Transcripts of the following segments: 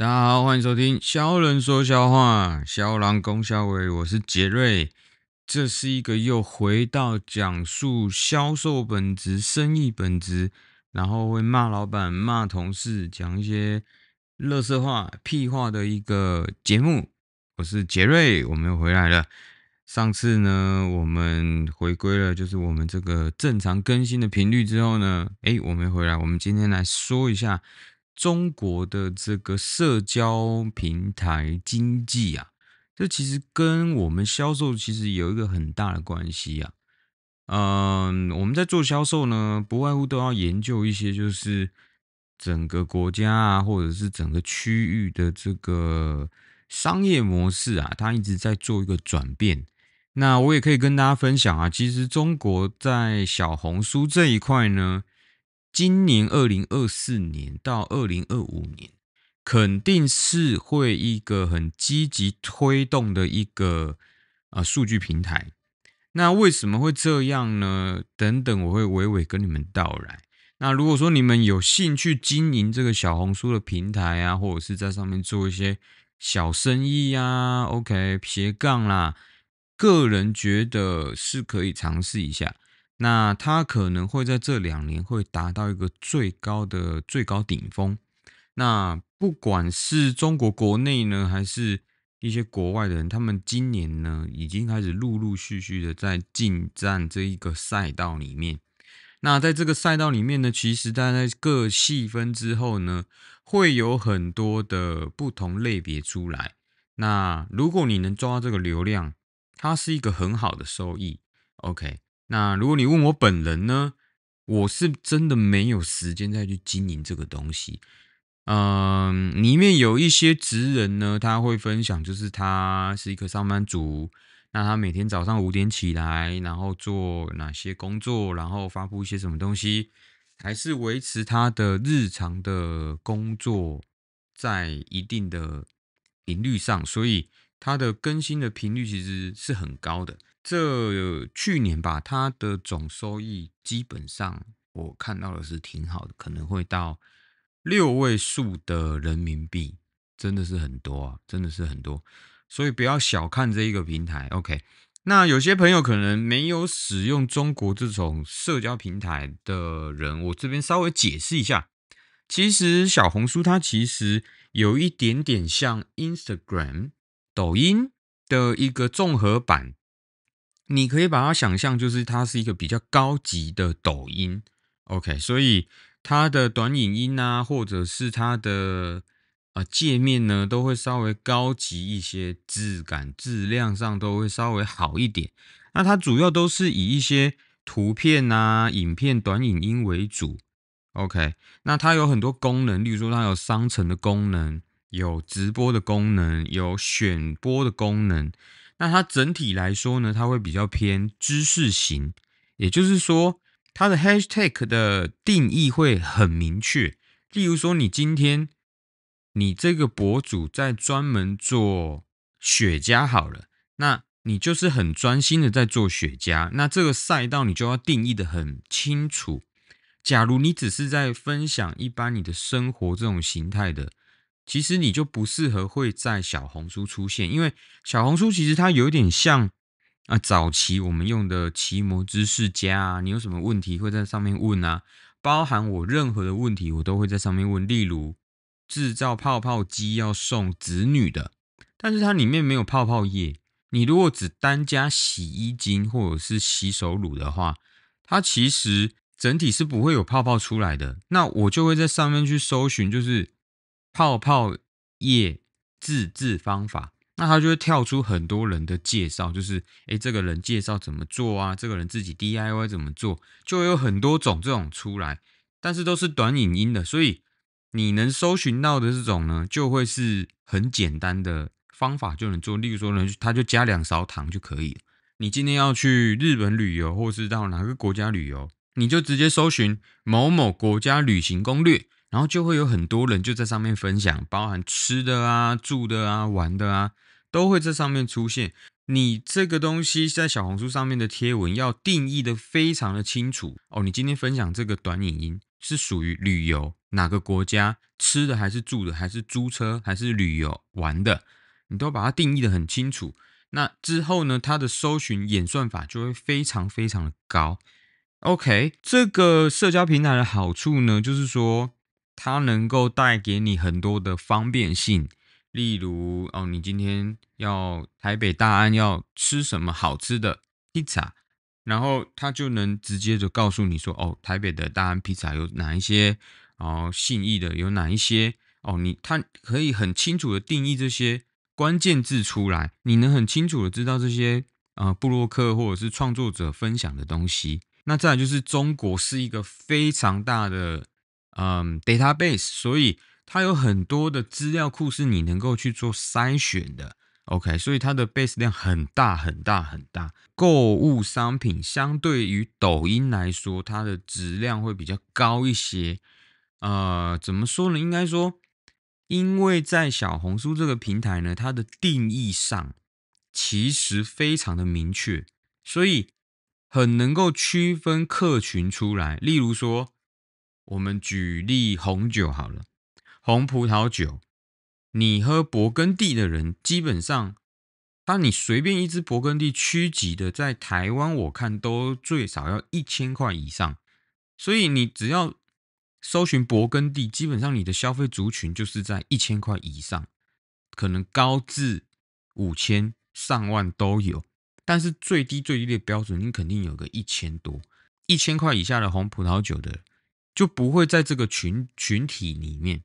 大家好，欢迎收听《肖人说笑话》，肖狼公肖伟，我是杰瑞。这是一个又回到讲述销售本质、生意本质，然后会骂老板、骂同事，讲一些乐色话、屁话的一个节目。我是杰瑞，我们又回来了。上次呢，我们回归了，就是我们这个正常更新的频率之后呢，诶，我没回来。我们今天来说一下。中国的这个社交平台经济啊，这其实跟我们销售其实有一个很大的关系啊。嗯，我们在做销售呢，不外乎都要研究一些，就是整个国家啊，或者是整个区域的这个商业模式啊，它一直在做一个转变。那我也可以跟大家分享啊，其实中国在小红书这一块呢。今年二零二四年到二零二五年，肯定是会一个很积极推动的一个啊数据平台。那为什么会这样呢？等等，我会娓娓跟你们道来。那如果说你们有兴趣经营这个小红书的平台啊，或者是在上面做一些小生意啊，OK 斜杠啦，个人觉得是可以尝试一下。那它可能会在这两年会达到一个最高的最高顶峰。那不管是中国国内呢，还是一些国外的人，他们今年呢已经开始陆陆续续的在进站这一个赛道里面。那在这个赛道里面呢，其实大在各细分之后呢，会有很多的不同类别出来。那如果你能抓这个流量，它是一个很好的收益。OK。那如果你问我本人呢，我是真的没有时间再去经营这个东西。嗯，里面有一些职人呢，他会分享，就是他是一个上班族，那他每天早上五点起来，然后做哪些工作，然后发布一些什么东西，还是维持他的日常的工作在一定的频率上，所以他的更新的频率其实是很高的。这去年吧，它的总收益基本上我看到的是挺好的，可能会到六位数的人民币，真的是很多啊，真的是很多，所以不要小看这一个平台。OK，那有些朋友可能没有使用中国这种社交平台的人，我这边稍微解释一下，其实小红书它其实有一点点像 Instagram、抖音的一个综合版。你可以把它想象就是它是一个比较高级的抖音，OK，所以它的短影音啊，或者是它的啊界面呢，都会稍微高级一些，质感、质量上都会稍微好一点。那它主要都是以一些图片啊、影片、短影音为主，OK。那它有很多功能，例如说它有商城的功能，有直播的功能，有选播的功能。那它整体来说呢，它会比较偏知识型，也就是说，它的 hashtag 的定义会很明确。例如说，你今天你这个博主在专门做雪茄好了，那你就是很专心的在做雪茄，那这个赛道你就要定义的很清楚。假如你只是在分享一般你的生活这种形态的。其实你就不适合会在小红书出现，因为小红书其实它有点像啊，早期我们用的奇摩知识家啊，你有什么问题会在上面问啊，包含我任何的问题我都会在上面问，例如制造泡泡机要送子女的，但是它里面没有泡泡液，你如果只单加洗衣精或者是洗手乳的话，它其实整体是不会有泡泡出来的，那我就会在上面去搜寻，就是。泡泡液自制方法，那他就会跳出很多人的介绍，就是哎，这个人介绍怎么做啊？这个人自己 DIY 怎么做？就有很多种这种出来，但是都是短影音的，所以你能搜寻到的这种呢，就会是很简单的方法就能做。例如说呢，他就加两勺糖就可以了。你今天要去日本旅游，或是到哪个国家旅游，你就直接搜寻某某国家旅行攻略。然后就会有很多人就在上面分享，包含吃的啊、住的啊、玩的啊，都会在上面出现。你这个东西在小红书上面的贴文要定义的非常的清楚哦。你今天分享这个短影音是属于旅游哪个国家？吃的还是住的？还是租车？还是旅游玩的？你都把它定义的很清楚。那之后呢，它的搜寻演算法就会非常非常的高。OK，这个社交平台的好处呢，就是说。它能够带给你很多的方便性，例如哦，你今天要台北大安要吃什么好吃的披萨，然后它就能直接就告诉你说哦，台北的大安披萨有哪一些哦，信义的有哪一些哦，你它可以很清楚的定义这些关键字出来，你能很清楚的知道这些啊，布洛克或者是创作者分享的东西。那再就是中国是一个非常大的。嗯，database，所以它有很多的资料库是你能够去做筛选的。OK，所以它的 base 量很大很大很大。购物商品相对于抖音来说，它的质量会比较高一些。呃，怎么说呢？应该说，因为在小红书这个平台呢，它的定义上其实非常的明确，所以很能够区分客群出来。例如说。我们举例红酒好了，红葡萄酒，你喝勃艮第的人，基本上，当你随便一支勃艮地区级的，在台湾我看都最少要一千块以上。所以你只要搜寻勃艮第，基本上你的消费族群就是在一千块以上，可能高至五千、上万都有。但是最低最低的标准，你肯定有个一千多，一千块以下的红葡萄酒的。就不会在这个群群体里面，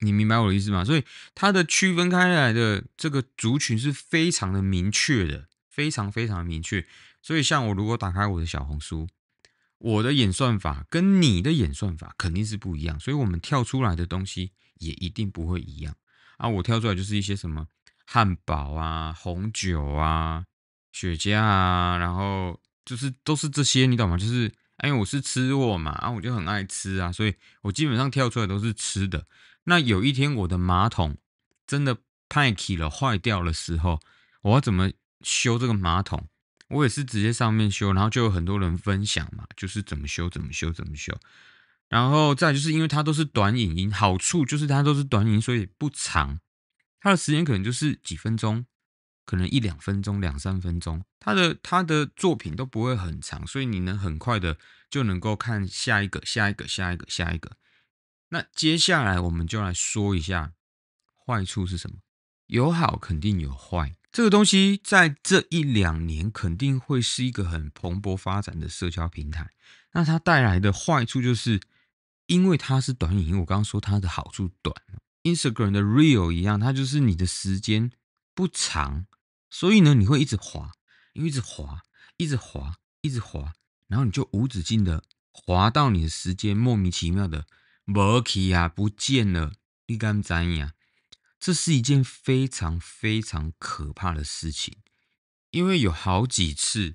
你明白我的意思吗？所以它的区分开来的这个族群是非常的明确的，非常非常明确。所以像我如果打开我的小红书，我的演算法跟你的演算法肯定是不一样，所以我们跳出来的东西也一定不会一样啊！我跳出来就是一些什么汉堡啊、红酒啊、雪茄啊，然后就是都是这些，你懂吗？就是。因为我是吃货嘛，啊，我就很爱吃啊，所以我基本上跳出来都是吃的。那有一天我的马桶真的派起了坏掉的时候，我要怎么修这个马桶？我也是直接上面修，然后就有很多人分享嘛，就是怎么修怎么修怎么修。然后再就是因为它都是短影音，好处就是它都是短影，所以不长，它的时间可能就是几分钟。可能一两分钟、两三分钟，他的他的作品都不会很长，所以你能很快的就能够看下一个、下一个、下一个、下一个。那接下来我们就来说一下坏处是什么。有好肯定有坏，这个东西在这一两年肯定会是一个很蓬勃发展的社交平台。那它带来的坏处就是，因为它是短影，我刚刚说它的好处短，Instagram 的 Real 一样，它就是你的时间。不长，所以呢，你会一直滑，因为一直滑，一直滑，一直滑，然后你就无止境的滑到你的时间莫名其妙的没去啊，不见了。你干么在意啊？这是一件非常非常可怕的事情。因为有好几次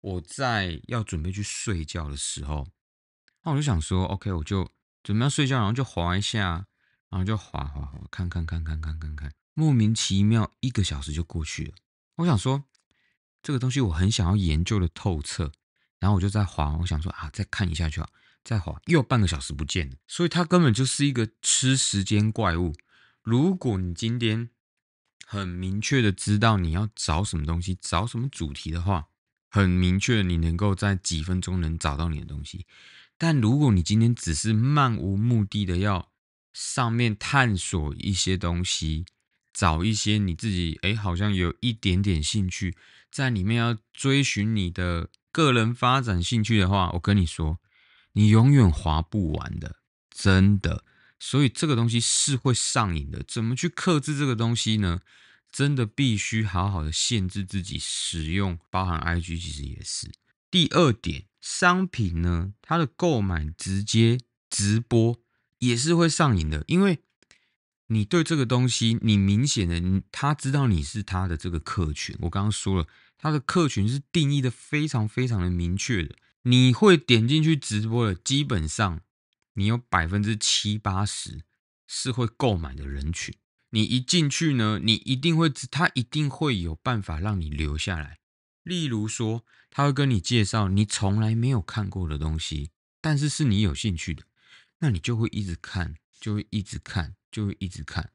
我在要准备去睡觉的时候，那我就想说，OK，我就准备要睡觉，然后就滑一下，然后就滑滑滑，看看看看看看看。莫名其妙，一个小时就过去了。我想说，这个东西我很想要研究的透彻，然后我就在滑。我想说啊，再看一下去啊，再滑又半个小时不见了。所以它根本就是一个吃时间怪物。如果你今天很明确的知道你要找什么东西、找什么主题的话，很明确你能够在几分钟能找到你的东西。但如果你今天只是漫无目的的要上面探索一些东西，找一些你自己哎，好像有一点点兴趣在里面，要追寻你的个人发展兴趣的话，我跟你说，你永远划不完的，真的。所以这个东西是会上瘾的，怎么去克制这个东西呢？真的必须好好的限制自己使用，包含 IG 其实也是。第二点，商品呢，它的购买直接直播也是会上瘾的，因为。你对这个东西，你明显的，他知道你是他的这个客群。我刚刚说了，他的客群是定义的非常非常的明确的。你会点进去直播的，基本上你有百分之七八十是会购买的人群。你一进去呢，你一定会，他一定会有办法让你留下来。例如说，他会跟你介绍你从来没有看过的东西，但是是你有兴趣的，那你就会一直看，就会一直看。就会一直看，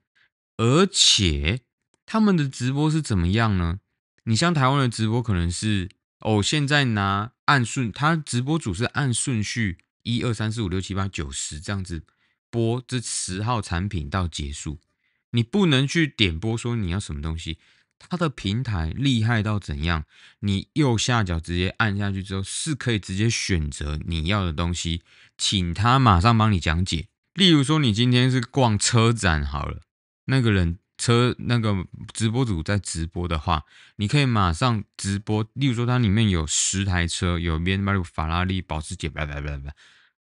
而且他们的直播是怎么样呢？你像台湾的直播可能是哦，现在拿按顺，他直播组是按顺序一二三四五六七八九十这样子播这十号产品到结束，你不能去点播说你要什么东西，他的平台厉害到怎样？你右下角直接按下去之后是可以直接选择你要的东西，请他马上帮你讲解。例如说，你今天是逛车展好了，那个人车那个直播主在直播的话，你可以马上直播。例如说，它里面有十台车，有 VW 法拉利、保时捷，叭叭叭叭。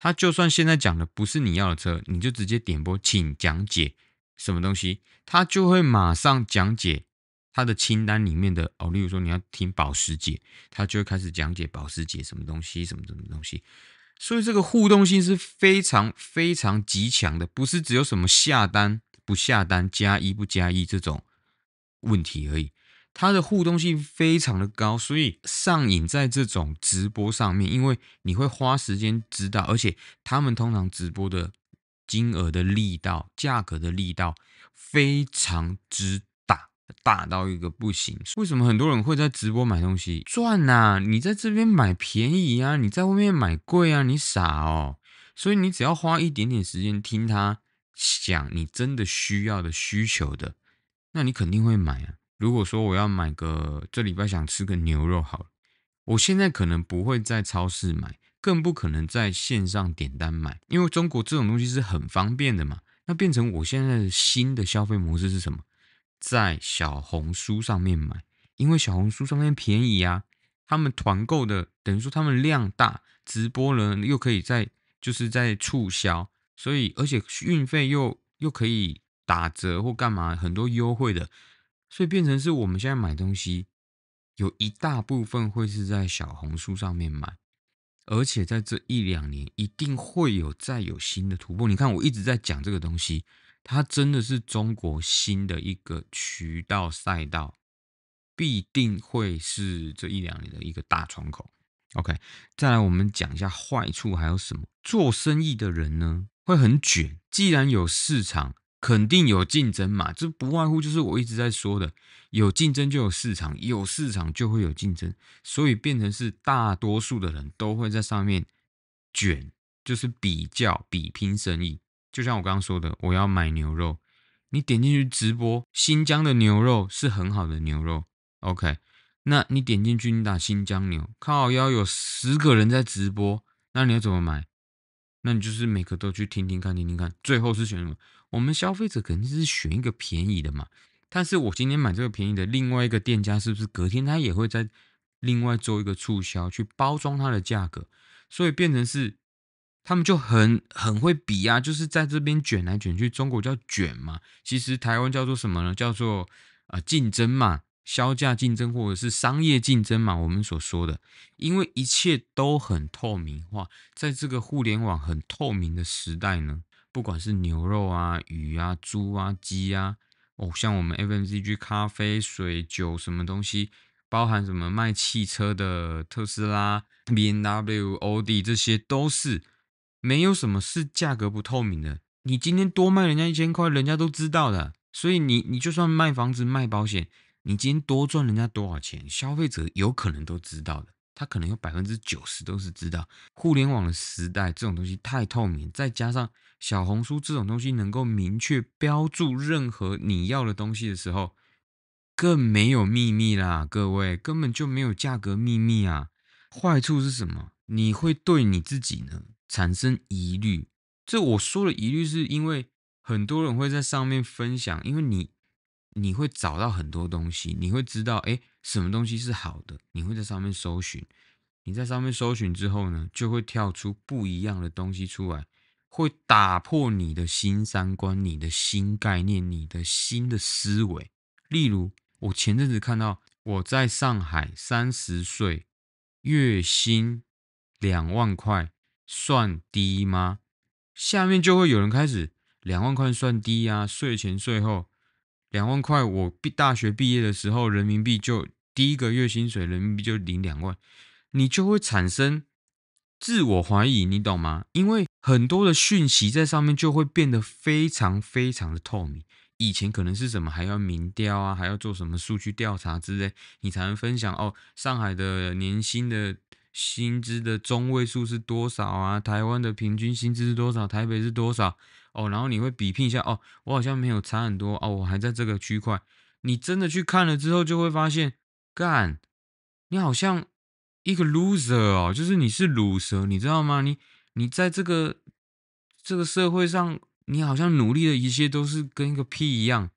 他就算现在讲的不是你要的车，你就直接点播，请讲解什么东西，他就会马上讲解他的清单里面的哦。例如说，你要听保时捷，他就会开始讲解保时捷什么东西，什么什么东西。所以这个互动性是非常非常极强的，不是只有什么下单不下单、加一不加一这种问题而已，它的互动性非常的高，所以上瘾在这种直播上面，因为你会花时间知道，而且他们通常直播的金额的力道、价格的力道非常之大到一个不行，为什么很多人会在直播买东西赚啊？你在这边买便宜啊，你在外面买贵啊，你傻哦！所以你只要花一点点时间听他讲你真的需要的需求的，那你肯定会买啊。如果说我要买个这礼拜想吃个牛肉好了，我现在可能不会在超市买，更不可能在线上点单买，因为中国这种东西是很方便的嘛。那变成我现在新的消费模式是什么？在小红书上面买，因为小红书上面便宜啊，他们团购的，等于说他们量大，直播呢又可以在，就是在促销，所以而且运费又又可以打折或干嘛，很多优惠的，所以变成是我们现在买东西有一大部分会是在小红书上面买，而且在这一两年一定会有再有新的突破。你看，我一直在讲这个东西。它真的是中国新的一个渠道赛道，必定会是这一两年的一个大窗口。OK，再来我们讲一下坏处还有什么？做生意的人呢会很卷。既然有市场，肯定有竞争嘛，这不外乎就是我一直在说的：有竞争就有市场，有市场就会有竞争，所以变成是大多数的人都会在上面卷，就是比较、比拼生意。就像我刚刚说的，我要买牛肉，你点进去直播，新疆的牛肉是很好的牛肉。OK，那你点进去，你打新疆牛，看好要有十个人在直播，那你要怎么买？那你就是每个都去听听看，听听看，最后是选什么？我们消费者肯定是选一个便宜的嘛。但是我今天买这个便宜的，另外一个店家是不是隔天他也会在另外做一个促销去包装它的价格，所以变成是。他们就很很会比啊，就是在这边卷来卷去，中国叫卷嘛，其实台湾叫做什么呢？叫做啊竞争嘛，销价竞争或者是商业竞争嘛，我们所说的，因为一切都很透明化，在这个互联网很透明的时代呢，不管是牛肉啊、鱼啊、猪啊、鸡啊，哦，像我们 FMCG 咖啡、水、酒什么东西，包含什么卖汽车的特斯拉、BMW、奥迪，这些都是。没有什么是价格不透明的。你今天多卖人家一千块，人家都知道的。所以你，你就算卖房子、卖保险，你今天多赚人家多少钱，消费者有可能都知道的。他可能有百分之九十都是知道。互联网的时代，这种东西太透明，再加上小红书这种东西能够明确标注任何你要的东西的时候，更没有秘密啦。各位根本就没有价格秘密啊。坏处是什么？你会对你自己呢？产生疑虑，这我说的疑虑，是因为很多人会在上面分享，因为你你会找到很多东西，你会知道，哎，什么东西是好的，你会在上面搜寻，你在上面搜寻之后呢，就会跳出不一样的东西出来，会打破你的新三观、你的新概念、你的新的思维。例如，我前阵子看到我在上海三十岁，月薪两万块。算低吗？下面就会有人开始，两万块算低呀？税前税后两万块，我毕大学毕业的时候，人民币就第一个月薪水人民币就零两万，你就会产生自我怀疑，你懂吗？因为很多的讯息在上面就会变得非常非常的透明，以前可能是什么还要民调啊，还要做什么数据调查之类，你才能分享哦，上海的年薪的。薪资的中位数是多少啊？台湾的平均薪资是多少？台北是多少？哦，然后你会比拼一下哦，我好像没有差很多哦，我还在这个区块。你真的去看了之后，就会发现，干，你好像一个 loser 哦，就是你是 loser，你知道吗？你你在这个这个社会上，你好像努力的一切都是跟一个屁一样，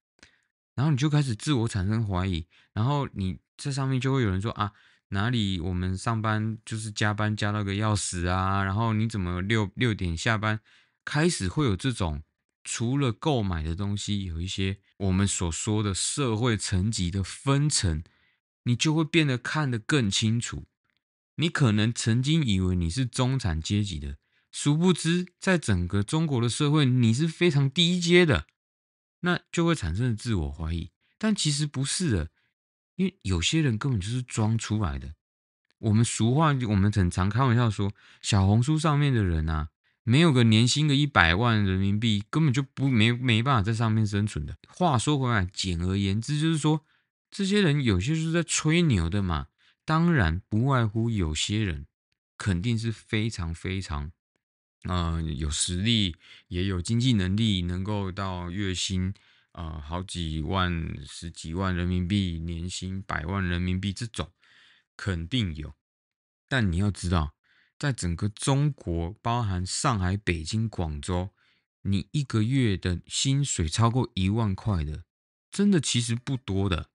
然后你就开始自我产生怀疑，然后你这上面就会有人说啊。哪里我们上班就是加班加到个要死啊，然后你怎么六六点下班？开始会有这种，除了购买的东西，有一些我们所说的社会层级的分层，你就会变得看得更清楚。你可能曾经以为你是中产阶级的，殊不知在整个中国的社会，你是非常低阶的，那就会产生自我怀疑。但其实不是的。因为有些人根本就是装出来的。我们俗话，我们很常开玩笑说，小红书上面的人呐，没有个年薪个一百万人民币，根本就不没没办法在上面生存的。话说回来，简而言之，就是说，这些人有些是在吹牛的嘛。当然，不外乎有些人肯定是非常非常，呃，有实力，也有经济能力，能够到月薪。呃，好几万、十几万人民币年薪、百万人民币这种肯定有，但你要知道，在整个中国，包含上海、北京、广州，你一个月的薪水超过一万块的，真的其实不多的。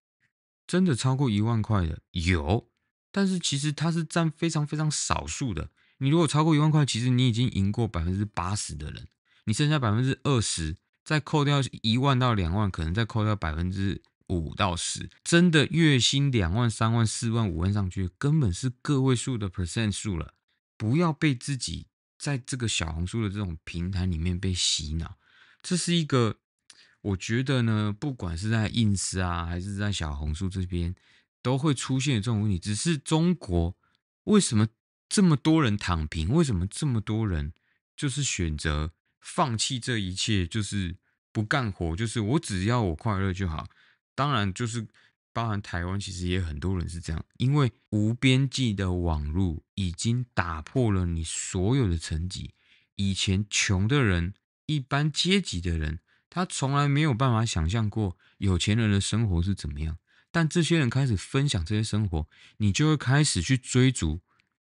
真的超过一万块的有，但是其实它是占非常非常少数的。你如果超过一万块，其实你已经赢过百分之八十的人，你剩下百分之二十。再扣掉一万到两万，可能再扣掉百分之五到十，真的月薪两万、三万、四万、五万上去，根本是个位数的 percent 数了。不要被自己在这个小红书的这种平台里面被洗脑，这是一个我觉得呢，不管是在 ins 啊，还是在小红书这边，都会出现这种问题。只是中国为什么这么多人躺平？为什么这么多人就是选择？放弃这一切，就是不干活，就是我只要我快乐就好。当然，就是包含台湾，其实也很多人是这样。因为无边际的网络已经打破了你所有的层级。以前穷的人、一般阶级的人，他从来没有办法想象过有钱人的生活是怎么样。但这些人开始分享这些生活，你就会开始去追逐。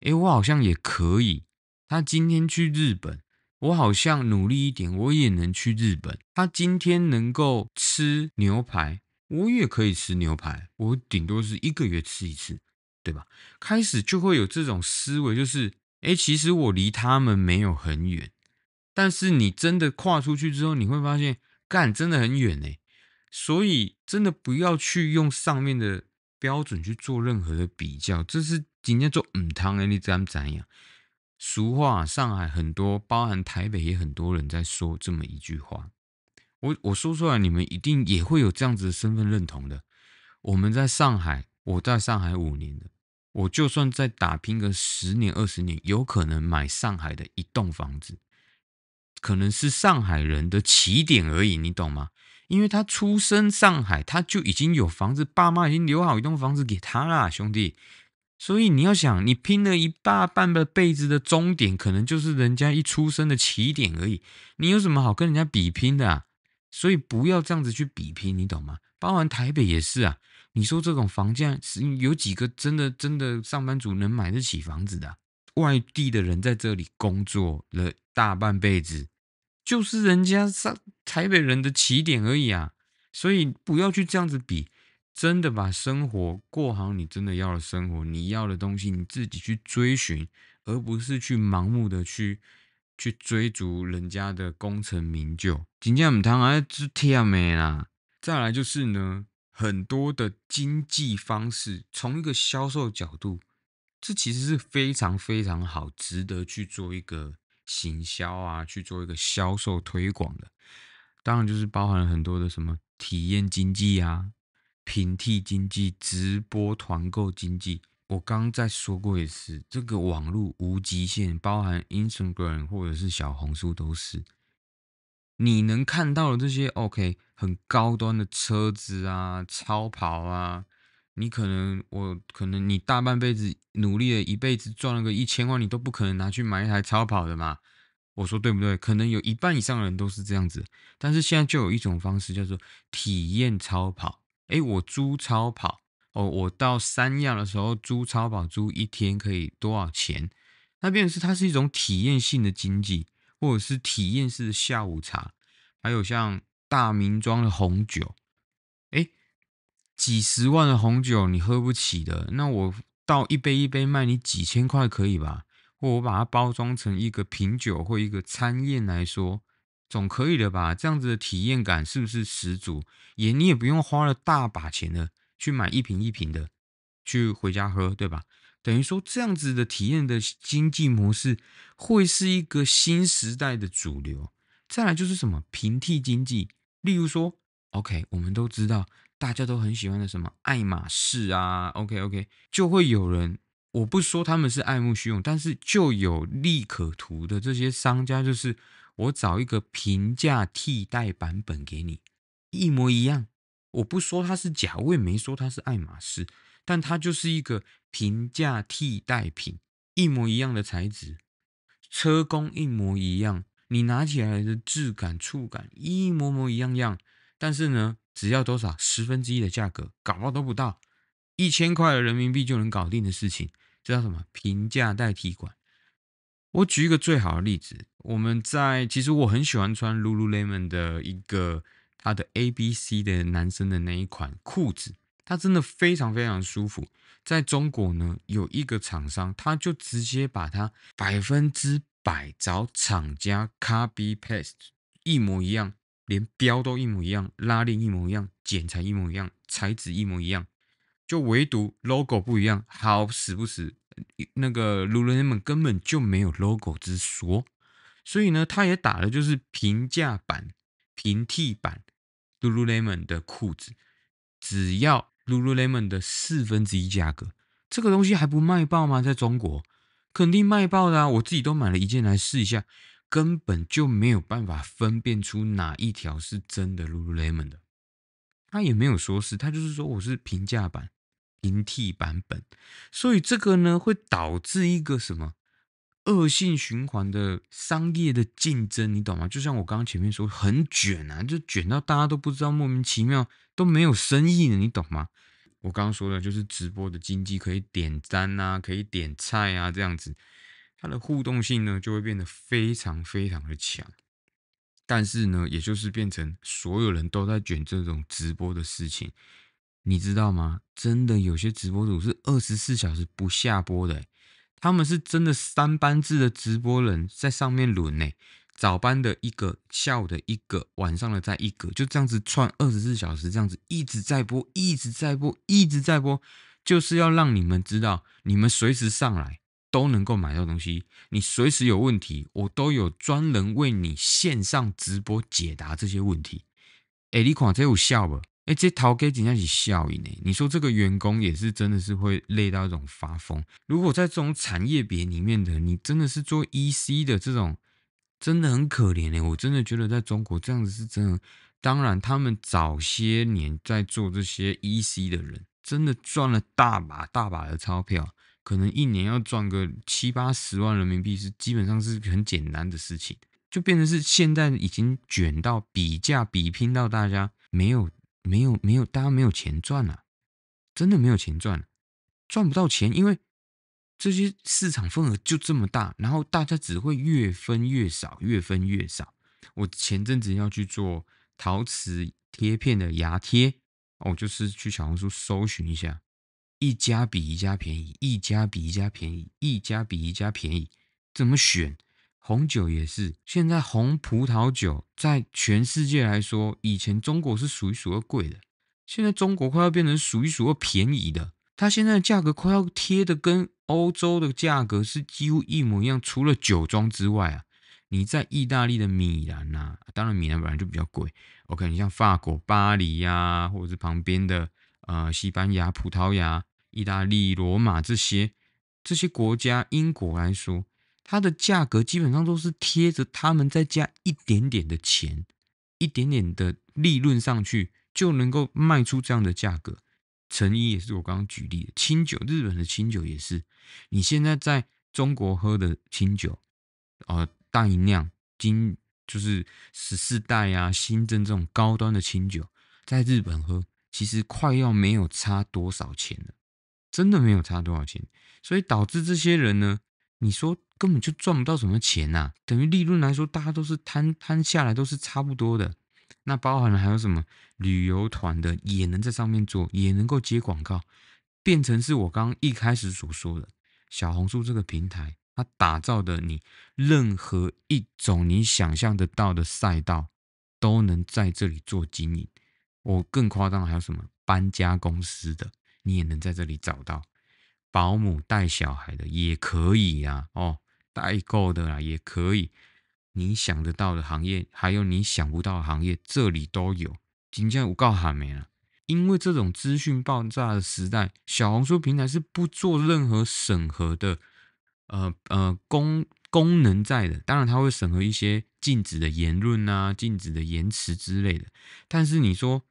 诶，我好像也可以。他今天去日本。我好像努力一点，我也能去日本。他今天能够吃牛排，我也可以吃牛排。我顶多是一个月吃一次，对吧？开始就会有这种思维，就是哎，其实我离他们没有很远。但是你真的跨出去之后，你会发现，干真的很远呢。所以真的不要去用上面的标准去做任何的比较，这是今天做嗯汤哎，你知唔知样？俗话，上海很多，包含台北也很多人在说这么一句话。我我说出来，你们一定也会有这样子的身份认同的。我们在上海，我在上海五年了，我就算再打拼个十年二十年，有可能买上海的一栋房子，可能是上海人的起点而已，你懂吗？因为他出生上海，他就已经有房子，爸妈已经留好一栋房子给他啦，兄弟。所以你要想，你拼了一大半的辈子的终点，可能就是人家一出生的起点而已。你有什么好跟人家比拼的啊？所以不要这样子去比拼，你懂吗？包含台北也是啊。你说这种房价，是有几个真的真的上班族能买得起房子的？外地的人在这里工作了大半辈子，就是人家上台北人的起点而已啊。所以不要去这样子比。真的把生活过好，你真的要的生活，你要的东西，你自己去追寻，而不是去盲目的去去追逐人家的功成名就。今天我们谈完主美啦，再来就是呢，很多的经济方式，从一个销售角度，这其实是非常非常好，值得去做一个行销啊，去做一个销售推广的。当然就是包含了很多的什么体验经济啊。平替经济、直播团购经济，我刚刚在说过也是，这个网络无极限，包含 Instagram 或者是小红书都是，你能看到的这些 OK，很高端的车子啊、超跑啊，你可能我可能你大半辈子努力了一辈子赚了个一千万，你都不可能拿去买一台超跑的嘛？我说对不对？可能有一半以上的人都是这样子，但是现在就有一种方式叫做体验超跑。哎，我租超跑哦，我到三亚的时候租超跑，租一天可以多少钱？那变的是它是一种体验性的经济，或者是体验式的下午茶，还有像大名庄的红酒，哎，几十万的红酒你喝不起的，那我倒一杯一杯卖你几千块可以吧？或我把它包装成一个品酒或一个餐宴来说。总可以了吧？这样子的体验感是不是十足？也你也不用花了大把钱的去买一瓶一瓶的去回家喝，对吧？等于说这样子的体验的经济模式会是一个新时代的主流。再来就是什么平替经济，例如说，OK，我们都知道大家都很喜欢的什么爱马仕啊，OK OK，就会有人。我不说他们是爱慕虚荣，但是就有利可图的这些商家，就是我找一个平价替代版本给你，一模一样。我不说它是假，我也没说它是爱马仕，但它就是一个平价替代品，一模一样的材质，车工一模一样，你拿起来的质感、触感一模模一样样。但是呢，只要多少十分之一的价格，搞包都不到。一千块的人民币就能搞定的事情，这叫什么平价代替款。我举一个最好的例子，我们在其实我很喜欢穿 Lululemon 的一个他的 A B C 的男生的那一款裤子，它真的非常非常舒服。在中国呢，有一个厂商，他就直接把它百分之百找厂家 Copy Paste 一模一样，连标都一模一样，拉链一模一样，剪裁一模一样，材质一模一样。就唯独 logo 不一样，好死不死，那个 lululemon 根本就没有 logo 之说，所以呢，他也打的就是平价版、平替版 lululemon 的裤子，只要 lululemon 的四分之一价格，这个东西还不卖爆吗？在中国肯定卖爆的啊！我自己都买了一件来试一下，根本就没有办法分辨出哪一条是真的 lululemon 的，他也没有说是，他就是说我是平价版。平替版本，所以这个呢会导致一个什么恶性循环的商业的竞争，你懂吗？就像我刚刚前面说，很卷啊，就卷到大家都不知道，莫名其妙都没有生意了，你懂吗？我刚刚说的就是直播的经济可以点单啊，可以点菜啊，这样子，它的互动性呢就会变得非常非常的强，但是呢，也就是变成所有人都在卷这种直播的事情。你知道吗？真的有些直播主是二十四小时不下播的，他们是真的三班制的直播人，在上面轮呢，早班的一个，下午的一个，晚上的再一个，就这样子串二十四小时，这样子一直在播，一直在播，一直在播，就是要让你们知道，你们随时上来都能够买到东西，你随时有问题，我都有专人为你线上直播解答这些问题。哎，你看这有效不？哎，这淘给人家增起效应呢。你说这个员工也是真的是会累到一种发疯。如果在这种产业别里面的，你真的是做 E C 的这种，真的很可怜呢。我真的觉得在中国这样子是真。的。当然，他们早些年在做这些 E C 的人，真的赚了大把大把的钞票，可能一年要赚个七八十万人民币是基本上是很简单的事情，就变成是现在已经卷到比价比拼到大家没有。没有没有，大家没有钱赚了，真的没有钱赚赚不到钱，因为这些市场份额就这么大，然后大家只会越分越少，越分越少。我前阵子要去做陶瓷贴片的牙贴，哦，就是去小红书搜寻一下，一家比一家便宜，一家比一家便宜，一家比一家便宜，怎么选？红酒也是，现在红葡萄酒在全世界来说，以前中国是数一数二贵的，现在中国快要变成数一数二便宜的。它现在的价格快要贴的跟欧洲的价格是几乎一模一样。除了酒庄之外啊，你在意大利的米兰呐，当然米兰本来就比较贵。OK，你像法国巴黎呀，或者是旁边的呃西班牙、葡萄牙、意大利、罗马这些这些国家，英国来说。它的价格基本上都是贴着他们再加一点点的钱，一点点的利润上去就能够卖出这样的价格。成衣也是我刚刚举例的清酒，日本的清酒也是。你现在在中国喝的清酒，呃，大容量、金就是十四代呀、新增这种高端的清酒，在日本喝，其实快要没有差多少钱了，真的没有差多少钱。所以导致这些人呢，你说。根本就赚不到什么钱呐，等于利润来说，大家都是摊摊下来都是差不多的。那包含了还有什么旅游团的，也能在上面做，也能够接广告，变成是我刚一开始所说的，小红书这个平台，它打造的你任何一种你想象得到的赛道，都能在这里做经营。我更夸张，还有什么搬家公司的，你也能在这里找到，保姆带小孩的也可以啊，哦。代购的啦也可以，你想得到的行业，还有你想不到的行业，这里都有。今天我告喊没了，因为这种资讯爆炸的时代，小红书平台是不做任何审核的，呃呃功功能在的，当然他会审核一些禁止的言论啊、禁止的言辞之类的。但是你说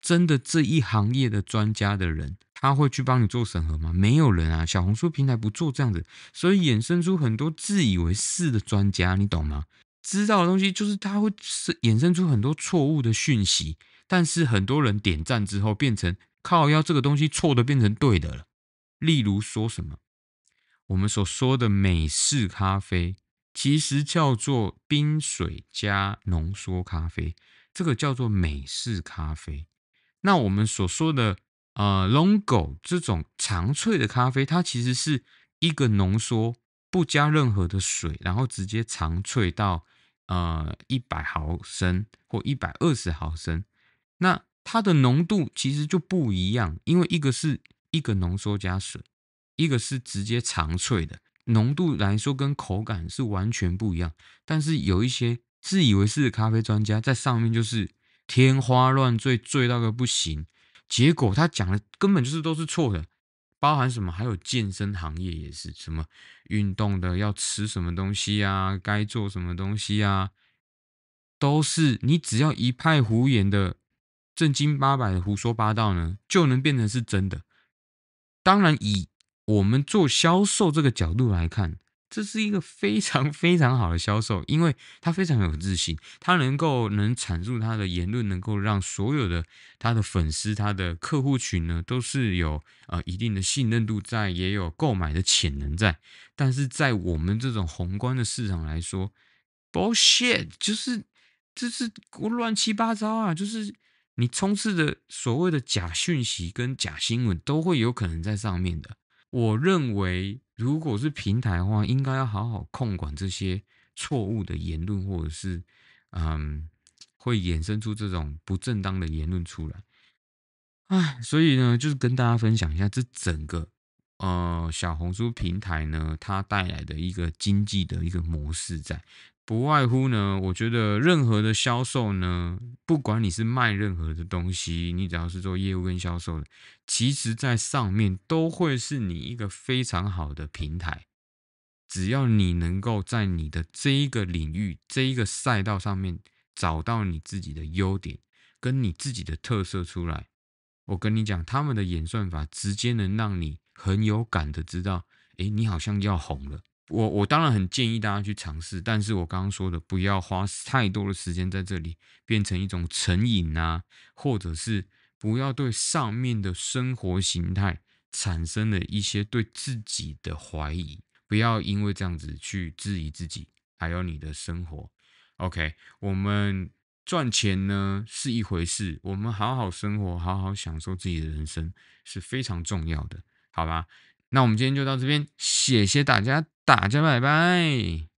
真的，这一行业的专家的人。他会去帮你做审核吗？没有人啊，小红书平台不做这样子，所以衍生出很多自以为是的专家，你懂吗？知道的东西就是他会衍生出很多错误的讯息，但是很多人点赞之后变成靠要这个东西错的变成对的了。例如说什么，我们所说的美式咖啡其实叫做冰水加浓缩咖啡，这个叫做美式咖啡。那我们所说的。呃，long go 这种长萃的咖啡，它其实是一个浓缩，不加任何的水，然后直接长萃到呃一百毫升或一百二十毫升，那它的浓度其实就不一样，因为一个是一个浓缩加水，一个是直接长萃的，浓度来说跟口感是完全不一样。但是有一些自以为是的咖啡专家在上面就是天花乱坠，醉到个不行。结果他讲的根本就是都是错的，包含什么？还有健身行业也是什么运动的要吃什么东西啊，该做什么东西啊，都是你只要一派胡言的，正经八百的胡说八道呢，就能变成是真的。当然，以我们做销售这个角度来看。这是一个非常非常好的销售，因为他非常有自信，他能够能阐述他的言论，能够让所有的他的粉丝、他的客户群呢，都是有呃一定的信任度在，也有购买的潜能在。但是在我们这种宏观的市场来说，bullshit 就是就是乱七八糟啊，就是你充斥的所谓的假讯息跟假新闻都会有可能在上面的。我认为。如果是平台的话，应该要好好控管这些错误的言论，或者是嗯，会衍生出这种不正当的言论出来。唉，所以呢，就是跟大家分享一下这整个呃小红书平台呢，它带来的一个经济的一个模式在。不外乎呢，我觉得任何的销售呢，不管你是卖任何的东西，你只要是做业务跟销售的，其实在上面都会是你一个非常好的平台。只要你能够在你的这一个领域、这一个赛道上面找到你自己的优点跟你自己的特色出来，我跟你讲，他们的演算法直接能让你很有感的知道，诶，你好像要红了。我我当然很建议大家去尝试，但是我刚刚说的，不要花太多的时间在这里，变成一种成瘾啊，或者是不要对上面的生活形态产生了一些对自己的怀疑，不要因为这样子去质疑自己，还有你的生活。OK，我们赚钱呢是一回事，我们好好生活，好好享受自己的人生是非常重要的，好吧？那我们今天就到这边，谢谢大家。大家拜拜。